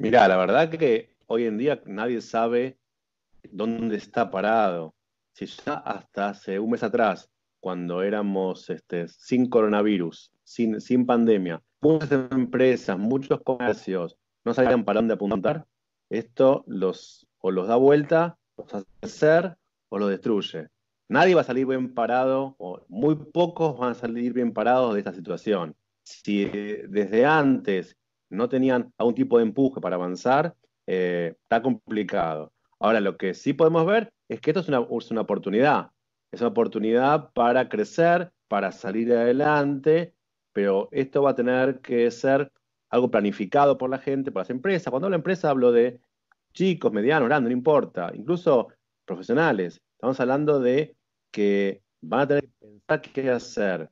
Mirá, la verdad que hoy en día nadie sabe dónde está parado. Si ya hasta hace un mes atrás, cuando éramos este, sin coronavirus, sin, pandemia, muchas empresas, muchos comercios no sabían para dónde apuntar, esto los, o los da vuelta, los hace crecer o los destruye. Nadie va a salir bien parado, o muy pocos van a salir bien parados de esta situación. Si eh, desde antes no tenían algún tipo de empuje para avanzar, eh, está complicado. Ahora, lo que sí podemos ver es que esto es una, es una oportunidad. Es una oportunidad para crecer, para salir adelante, pero esto va a tener que ser algo planificado por la gente, por las empresas. Cuando hablo de empresa hablo de chicos, medianos, grandes, no importa, incluso profesionales. Estamos hablando de que van a tener que pensar qué hacer,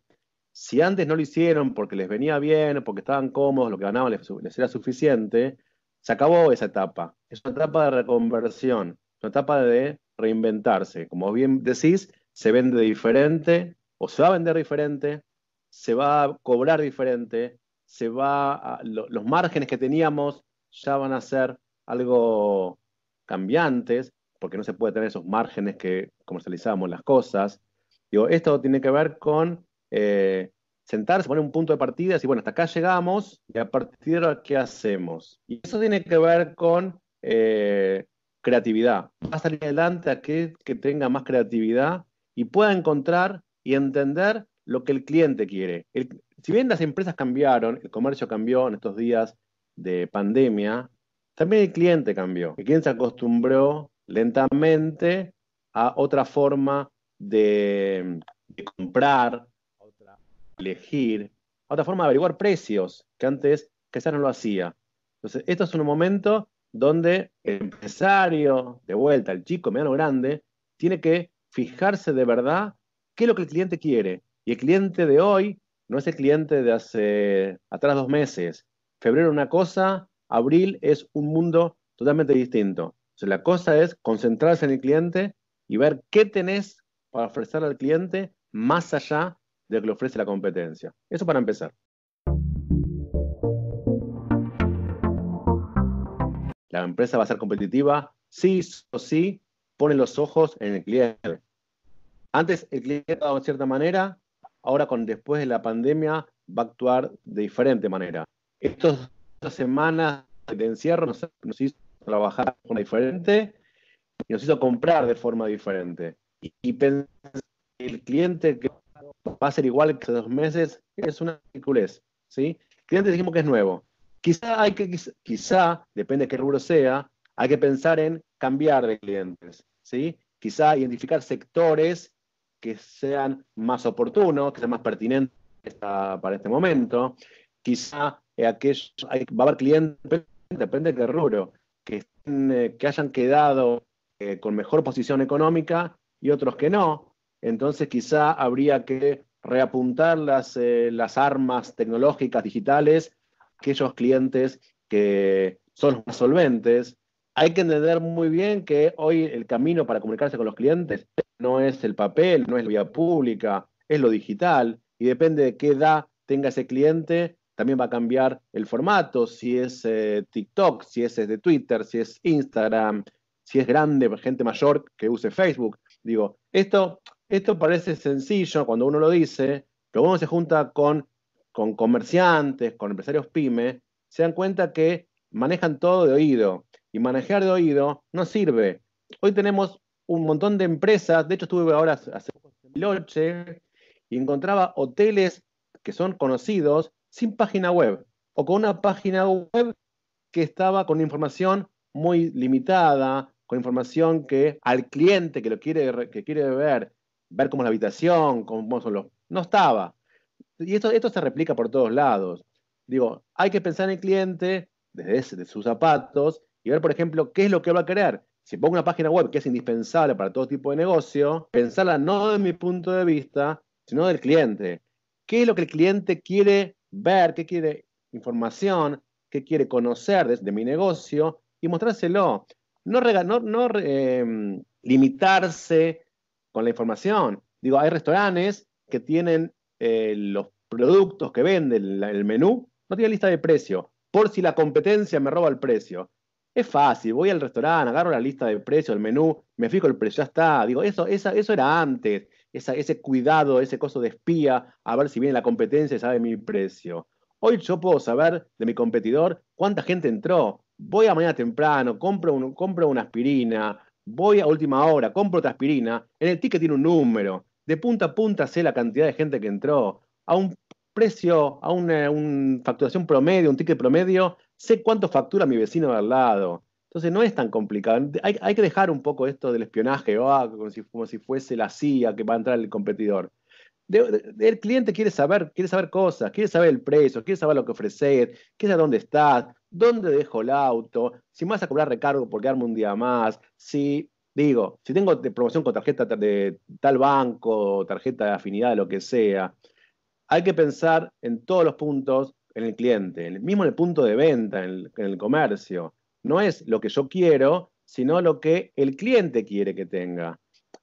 si antes no lo hicieron porque les venía bien, porque estaban cómodos, lo que ganaban les, era suficiente, se acabó esa etapa. Es una etapa de reconversión, una etapa de reinventarse. Como bien decís, se vende diferente o se va a vender diferente, se va a cobrar diferente, se va los márgenes que teníamos ya van a ser algo cambiantes, porque no se puede tener esos márgenes que comercializamos las cosas. Digo, esto tiene que ver con eh, sentarse, poner un punto de partida y bueno, hasta acá llegamos y a partir de ahora, ¿qué hacemos? Y eso tiene que ver con eh, creatividad. Va a salir adelante aquel que tenga más creatividad y pueda encontrar y entender lo que el cliente quiere. si bien las empresas cambiaron, el comercio cambió en estos días de pandemia, también el cliente cambió. El cliente se acostumbró lentamente a otra forma de, de comprar, elegir, otra forma de averiguar precios, que antes quizás no lo hacía. Entonces, esto es un momento donde el empresario, de vuelta, el chico mediano grande, tiene que fijarse de verdad qué es lo que el cliente quiere. Y el cliente de hoy no es el cliente de hace atrás dos meses. Febrero una cosa, abril es un mundo totalmente distinto. Entonces, la cosa es concentrarse en el cliente y ver qué tenés para ofrecer al cliente más allá de lo que le ofrece la competencia. Eso para empezar. La empresa va a ser competitiva, sí o sí, pone los ojos en el cliente. Antes el cliente de cierta manera, ahora con después de la pandemia va a actuar de diferente manera. Estas semanas de encierro nos, hizo trabajar de forma diferente y nos hizo comprar de forma diferente. Y, el cliente que va a ser igual que dos meses, es una ridiculez. ¿sí? cliente dijimos que es nuevo. Quizá, hay que, quizá, depende de qué rubro sea, hay que pensar en cambiar de clientes. ¿sí? Quizá identificar sectores que sean más oportunos, que sean más pertinentes para este momento. Quizá eh, va a haber clientes, depende de qué rubro, que, eh, que hayan quedado eh, con mejor posición económica y otros que no. Entonces quizá habría que reapuntar las, eh, las armas tecnológicas digitales a aquellos clientes que son los más solventes. Hay que entender muy bien que hoy el camino para comunicarse con los clientes no es el papel, no es la vía pública, es lo digital y depende de qué edad tenga ese cliente, también va a cambiar el formato, si es eh, TikTok, si es de Twitter, si es Instagram, si es grande, gente mayor que use Facebook. Digo, esto esto parece sencillo cuando uno lo dice, pero uno se junta con, comerciantes, con empresarios pymes, se dan cuenta que manejan todo de oído. Y manejar de oído no sirve. Hoy tenemos un montón de empresas, de hecho estuve ahora hace noche y encontraba hoteles que son conocidos sin página web o con una página web que estaba con información muy limitada, con información que al cliente que lo quiere, que quiere ver ver cómo es la habitación, cómo son los... No estaba. Y esto, esto se replica por todos lados. Digo, hay que pensar en el cliente desde sus zapatos y ver, por ejemplo, qué es lo que va a querer. Si pongo una página web que es indispensable para todo tipo de negocio, pensarla no desde mi punto de vista, sino del cliente. ¿Qué es lo que el cliente quiere ver? ¿Qué quiere información? ¿Qué quiere conocer de, mi negocio? Y mostrárselo. No, rega, no, eh, limitarse con la información. Digo, hay restaurantes que tienen eh, los productos que venden, el menú, no tiene lista de precio, por si la competencia me roba el precio. Es fácil, voy al restaurante, agarro la lista de precio, el menú, me fijo el precio, ya está. Digo, eso, eso era antes, ese cuidado, ese coso de espía, a ver si viene la competencia y sabe mi precio. Hoy yo puedo saber de mi competidor cuánta gente entró. Voy a mañana temprano, compro, compro una aspirina, voy a última hora, compro aspirina, en el ticket tiene un número, de punta a punta sé la cantidad de gente que entró, a un precio, a una, facturación promedio, un ticket promedio, sé cuánto factura mi vecino al lado. Entonces no es tan complicado. Hay, que dejar un poco esto del espionaje, ah, como, si, como si fuese la CIA que va a entrar el competidor el cliente quiere saber, quiere saber cosas, quiere saber el precio, quiere saber lo que ofrecer, quiere saber dónde estás, dónde dejo el auto, si me vas a cobrar recargo por quedarme un día más, si digo, si tengo de promoción con tarjeta de tal banco, tarjeta de afinidad, lo que sea. Hay que pensar en todos los puntos en el cliente, mismo en el punto de venta, en el, en el comercio. No es lo que yo quiero, sino lo que el cliente quiere que tenga.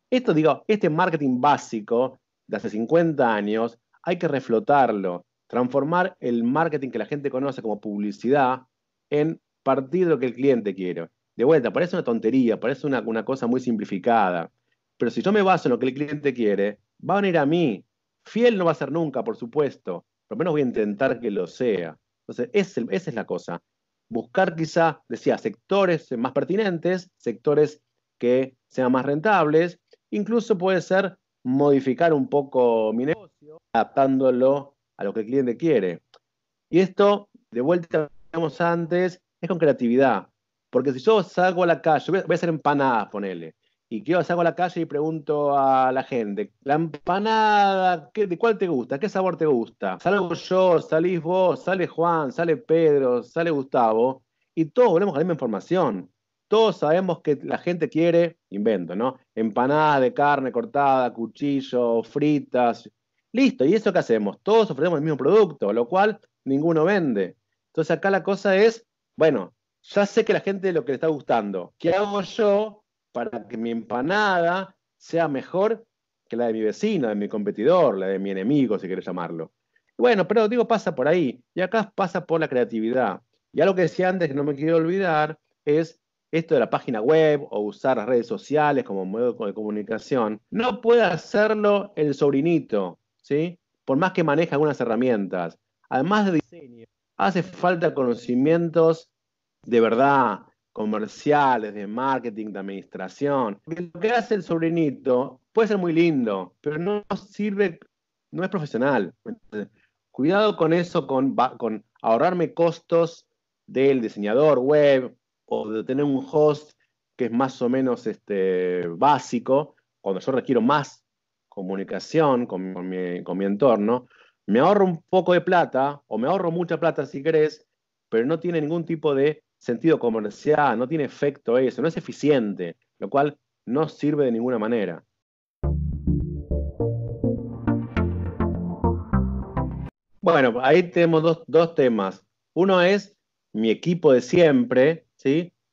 Esto digo, este marketing básico de hace 50 años, hay que reflotarlo, transformar el marketing que la gente conoce como publicidad en partir de lo que el cliente quiere. De vuelta, parece una tontería, parece una, cosa muy simplificada, pero si yo me baso en lo que el cliente quiere, va a venir a mí. Fiel no va a ser nunca, por supuesto, por lo menos voy a intentar que lo sea. Entonces, esa es la cosa. Buscar quizá, decía, sectores más pertinentes, sectores que sean más rentables, incluso puede ser modificar un poco mi negocio, adaptándolo a lo que el cliente quiere. Y esto, de vuelta, vamos antes, es con creatividad. Porque si yo salgo a la calle, voy a hacer empanadas, ponele, y yo salgo a la calle y pregunto a la gente, la empanada, ¿qué, ¿de cuál te gusta? ¿Qué sabor te gusta? Salgo yo, salís vos, sale Juan, sale Pedro, sale Gustavo, y todos volvemos a la misma información. Todos sabemos que la gente quiere, invento, ¿no? Empanadas de carne cortada, cuchillo, fritas. Listo, ¿y eso qué hacemos? Todos ofrecemos el mismo producto, lo cual ninguno vende. Entonces acá la cosa es, bueno, ya sé que la gente lo que le está gustando. ¿Qué hago yo para que mi empanada sea mejor que la de mi vecino, de mi competidor, la de mi enemigo, si quieres llamarlo? Bueno, pero digo, pasa por ahí. Y acá pasa por la creatividad. Y algo que decía antes, que no me quiero olvidar, es esto de la página web o usar las redes sociales como modo de comunicación, no puede hacerlo el sobrinito, ¿sí? Por más que maneje algunas herramientas. Además de diseño, hace falta conocimientos de verdad, comerciales, de marketing, de administración. Lo que hace el sobrinito puede ser muy lindo, pero no sirve, no es profesional. Cuidado con eso, con, con ahorrarme costos del diseñador web, o de tener un host que es más o menos este, básico, cuando yo requiero más comunicación con, mi, entorno, me ahorro un poco de plata o me ahorro mucha plata si querés, pero no tiene ningún tipo de sentido comercial, no tiene efecto eso, no es eficiente, lo cual no sirve de ninguna manera. Bueno, ahí tenemos dos temas. Uno es mi equipo de siempre,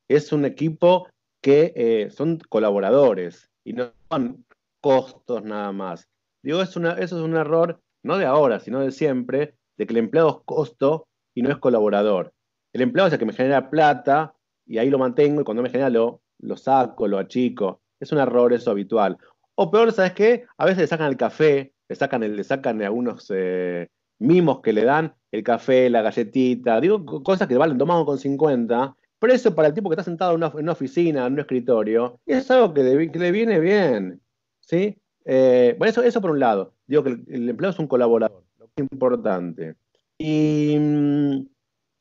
es un equipo que eh, son colaboradores y no son costos nada más. Digo, es eso es un error, no de ahora, sino de siempre, de que el empleado es costo y no es colaborador. El empleado es el que me genera plata y ahí lo mantengo y cuando me genera lo, lo saco, lo achico. Es un error eso habitual. O peor, ¿sabes qué? A veces le sacan el café, le sacan, el, le sacan algunos eh, mimos que le dan, el café, la galletita, digo cosas que valen tomamos con 50 pero eso para el tipo que está sentado en una, oficina, en un escritorio, es algo que, le viene bien. ¿sí? Eh, eso, eso por un lado. Digo que el, empleado es un colaborador, lo que es importante. Y mm,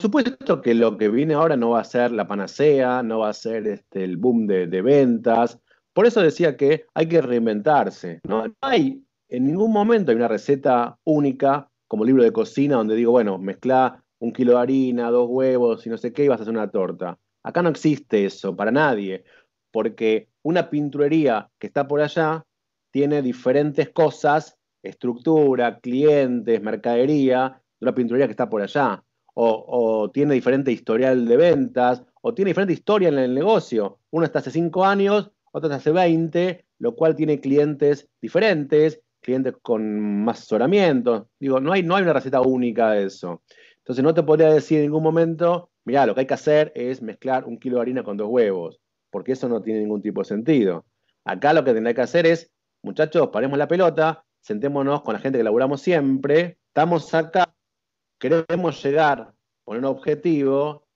supuesto que lo que viene ahora no va a ser la panacea, no va a ser este, el boom de, ventas. Por eso decía que hay que reinventarse. No hay, en ningún momento hay una receta única como libro de cocina donde digo, bueno, mezcla un kilo de harina, dos huevos y no sé qué, y vas a hacer una torta. Acá no existe eso para nadie, porque una pinturería que está por allá tiene diferentes cosas, estructura, clientes, mercadería, de una pinturería que está por allá, o, tiene diferente historial de ventas, o tiene diferente historia en el negocio. Uno está hace cinco años, otro está hace veinte, lo cual tiene clientes diferentes, clientes con más asesoramiento. Digo, no hay, no hay una receta única de eso. Entonces no te podría decir en ningún momento, mira, lo que hay que hacer es mezclar un kilo de harina con dos huevos, porque eso no tiene ningún tipo de sentido. Acá lo que tendrá que hacer es, muchachos, paremos la pelota, sentémonos con la gente que laburamos siempre, estamos acá, queremos llegar con un objetivo,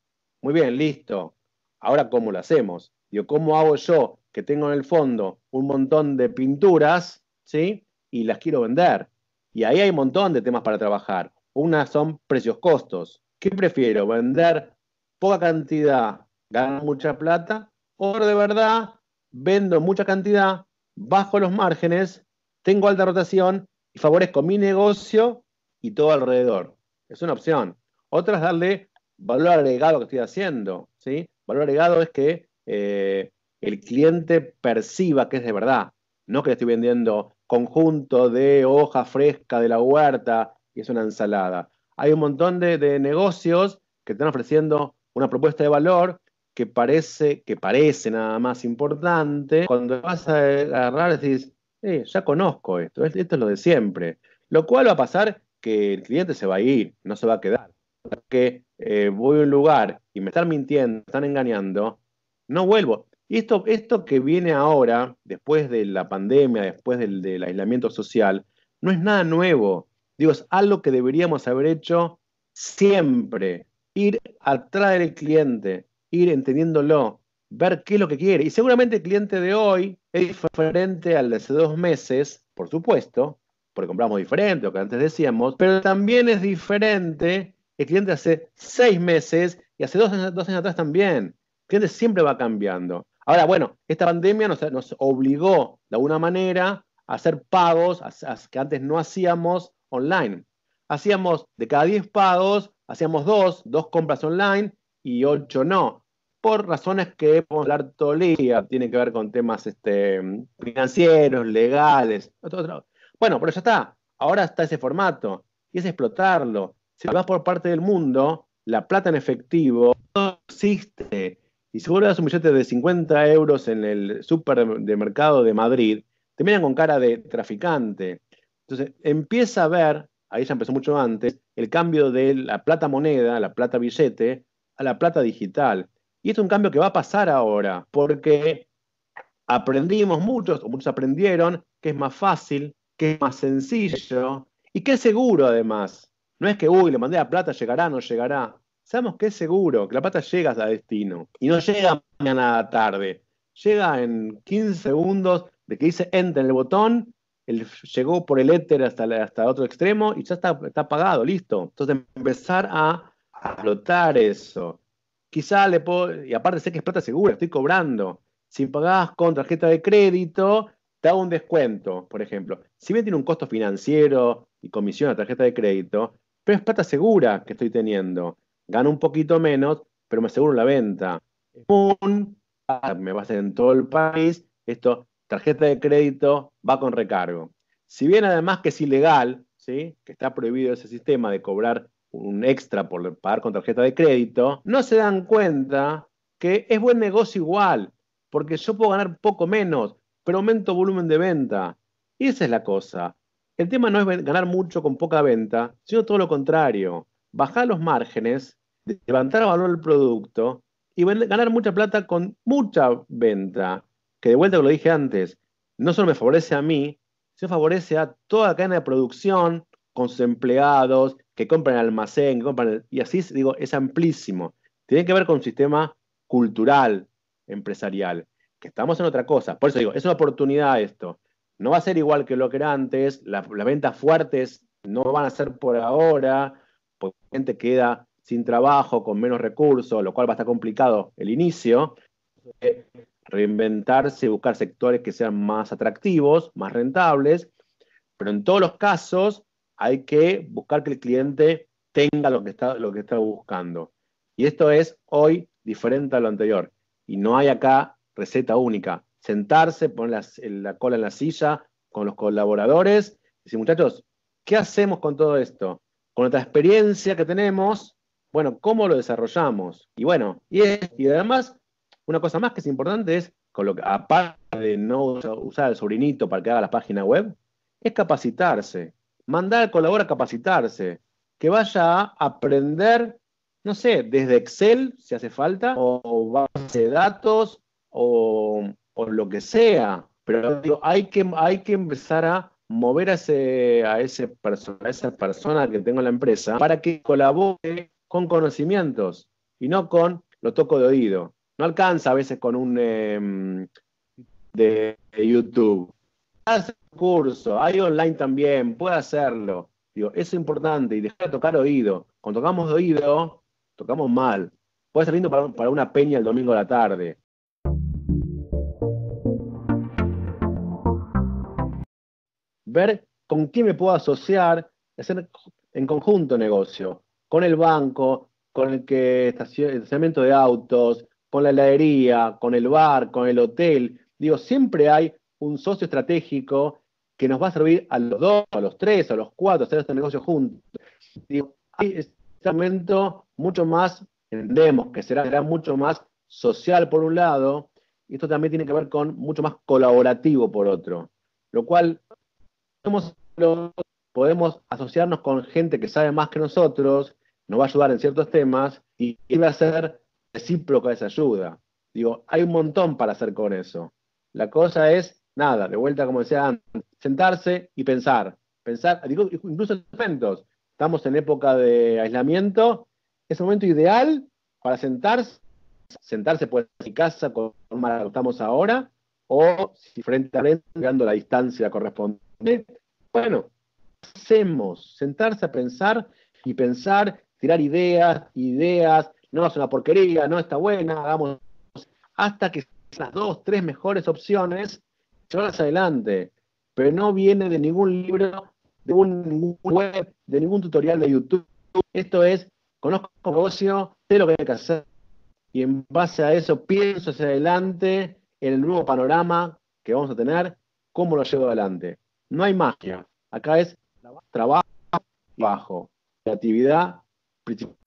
muy bien, listo. Ahora, ¿cómo lo hacemos? ¿cómo hago yo que tengo en el fondo un montón de pinturas, ¿sí? Y las quiero vender. Y ahí hay un montón de temas para trabajar. Una son precios costos. ¿Qué prefiero? ¿Vender poca cantidad, ganar mucha plata? ¿O de verdad vendo mucha cantidad, bajo los márgenes, tengo alta rotación y favorezco mi negocio y todo alrededor? Es una opción. Otra es darle valor agregado que estoy haciendo. ¿sí? Valor agregado es que eh, el cliente perciba que es de verdad. No que le estoy vendiendo conjunto de hoja fresca de la huerta y es una ensalada. Hay un montón de, negocios que están ofreciendo una propuesta de valor que parece, que parece nada más importante. Cuando vas a agarrar, decís, eh, ya conozco esto, esto es lo de siempre. Lo cual va a pasar que el cliente se va a ir, no se va a quedar. ...porque eh, voy a un lugar y me están mintiendo, me están engañando, no vuelvo. Y esto, esto que viene ahora, después de la pandemia, después del aislamiento social, no es nada nuevo. Digo, es algo que deberíamos haber hecho siempre. Ir atrás del cliente, ir entendiéndolo, ver qué es lo que quiere. Y seguramente el cliente de hoy es diferente al de hace dos meses, por supuesto, porque compramos diferente, lo que antes decíamos, pero también es diferente el cliente hace seis meses y hace dos, años atrás también. El cliente siempre va cambiando. Ahora, bueno, esta pandemia nos, obligó de alguna manera a hacer pagos que antes no hacíamos online. Hacíamos de cada 10 pagos, hacíamos dos, dos compras online y ocho no, por razones que podemos hablar todo el que ver con temas este, financieros, legales. Bueno, pero ya está, ahora está ese formato y es explotarlo. Si vas por parte del mundo, la plata en efectivo no existe. Y si vos un billete de 50 euros en el supermercado de Madrid, te miran con cara de traficante. Entonces empieza a ver, ahí ya empezó mucho antes, el cambio de la plata moneda, la plata billete, a la plata digital. Y es un cambio que va a pasar ahora, porque aprendimos muchos, o muchos aprendieron, que es más fácil, que es más sencillo y que es seguro además. No es que, uy, le mandé la plata, llegará, no llegará. Sabemos que es seguro, que la plata llega a destino y no llega mañana tarde. Llega en 15 segundos de que dice enter en el botón llegó por el éter hasta, el hasta otro extremo y ya está, pagado, listo. Entonces empezar a, explotar eso. Quizá le puedo, y aparte sé que es plata segura, estoy cobrando. Si pagás con tarjeta de crédito, te hago un descuento, por ejemplo. Si bien tiene un costo financiero y comisión a tarjeta de crédito, pero es plata segura que estoy teniendo. Gano un poquito menos, pero me aseguro la venta. me va a hacer en todo el país. Esto tarjeta de crédito va con recargo. Si bien además que es ilegal, ¿sí? que está prohibido ese sistema de cobrar un extra por pagar con tarjeta de crédito, no se dan cuenta que es buen negocio igual, porque yo puedo ganar poco menos, pero aumento volumen de venta. Y esa es la cosa. El tema no es ganar mucho con poca venta, sino todo lo contrario. Bajar los márgenes, levantar valor al producto y ganar mucha plata con mucha venta que de vuelta lo dije antes, no solo me favorece a mí, sino favorece a toda la cadena de producción con sus empleados, que compran almacén, que compran y así digo, es amplísimo. Tiene que ver con un sistema cultural, empresarial, que estamos en otra cosa. Por eso digo, es una oportunidad esto. No va a ser igual que lo que era antes, las ventas fuertes no van a ser por ahora, porque la gente queda sin trabajo, con menos recursos, lo cual va a estar complicado el inicio reinventarse buscar sectores que sean más atractivos, más rentables, pero en todos los casos hay que buscar que el cliente tenga lo que está, lo que buscando. Y esto es hoy diferente a lo anterior. Y no hay acá receta única. Sentarse, poner la, cola en la silla con los colaboradores y decir, muchachos, ¿qué hacemos con todo esto? Con nuestra experiencia que tenemos, bueno, ¿cómo lo desarrollamos? Y bueno, y además una cosa más que es importante es, con lo aparte de no usar el sobrinito para que haga la página web, es capacitarse. Mandar al colaborador a capacitarse. Que vaya a aprender, no sé, desde Excel, si hace falta, o base de datos, o, lo que sea. Pero hay, que, hay que empezar a mover a, ese, a esa persona que tengo en la empresa para que colabore con conocimientos y no con lo toco de oído. No alcanza a veces con un em, de, YouTube. Haz un curso, hay online también, puede hacerlo. Digo, eso es importante y dejar de tocar oído. Cuando tocamos oído, tocamos mal. Puede ser lindo para, una peña el domingo de la tarde. Ver con quién me puedo asociar, hacer en conjunto negocio, con el banco, con el que estacionamiento de autos, con la heladería, con el bar, con el hotel. Digo, siempre hay un socio estratégico que nos va a servir a los dos, a los tres, a los cuatro, hacer este negocio juntos. Digo, hay este momento mucho más, entendemos que será, mucho más social por un lado, y esto también tiene que ver con mucho más colaborativo por otro. Lo cual, podemos, asociarnos con gente que sabe más que nosotros, nos va a ayudar en ciertos temas, y, y va a ser recíproca esa ayuda. Digo, hay un montón para hacer con eso. La cosa es, nada, de vuelta como decía antes, sentarse y pensar. Pensar, digo, incluso en momentos, Estamos en época de aislamiento, es el momento ideal para sentarse, sentarse pues, en casa como estamos ahora, o si frente a frente, dando la distancia correspondiente. Bueno, hacemos, sentarse a pensar y pensar, tirar ideas, ideas, no es una porquería, no está buena, hagamos hasta que las dos, tres mejores opciones, llevarlas adelante. Pero no viene de ningún libro, de ningún web, de ningún tutorial de YouTube. Esto es, conozco el negocio, sé lo que hay que hacer y en base a eso pienso hacia adelante en el nuevo panorama que vamos a tener, cómo lo llevo adelante. No hay magia. Acá es trabajo, trabajo, creatividad, principal.